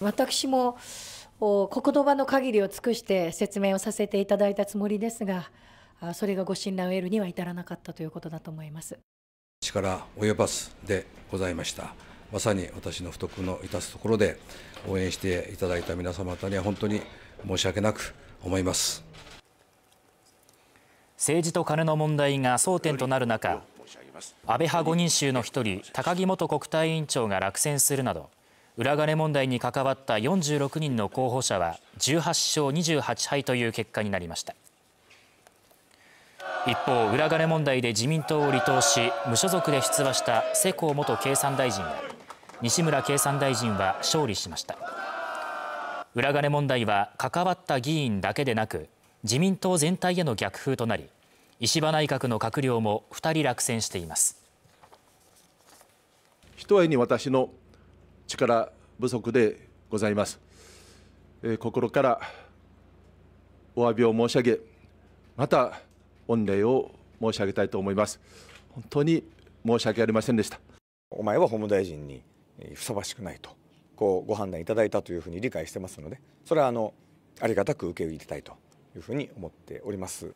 私もお言場の限りを尽くして説明をさせていただいたつもりですがそれがご信頼を得るには至らなかったということだと思います力及ばすでございましたまさに私の不徳の致すところで応援していただいた皆様方には本当に申し訳なく思います政治と金の問題が争点となる中安倍派5人衆の一人高木元国対委員長が落選するなど裏金問題に関わった46人の候補者は18勝28敗という結果になりました一方裏金問題で自民党を離党し無所属で出馬した世耕元経産大臣は西村経産大臣は勝利しました裏金問題は関わった議員だけでなく自民党全体への逆風となり石破内閣の閣僚も2人落選しています一重に私の力不足でございます、えー、心からお詫びを申し上げまた御礼を申し上げたいと思います本当に申し訳ありませんでしたお前は法務大臣にふさわしくないとこうご判断いただいたというふうに理解してますのでそれはあのありがたく受け入れたいというふうに思っております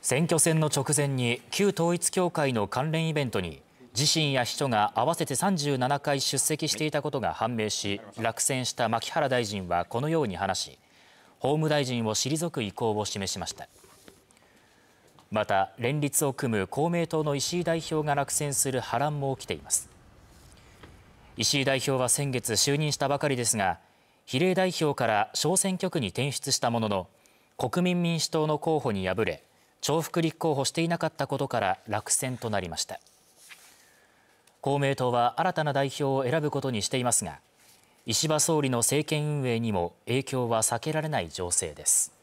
選挙戦の直前に旧統一教会の関連イベントに自身や秘書が合わせて37回出席していたことが判明し落選した牧原大臣はこのように話し法務大臣を退く意向を示しましたまた連立を組む公明党の石井代表が落選する波乱も起きています石井代表は先月就任したばかりですが比例代表から小選挙区に転出したものの国民民主党の候補に敗れ重複立候補していなかったことから落選となりました公明党は新たな代表を選ぶことにしていますが石破総理の政権運営にも影響は避けられない情勢です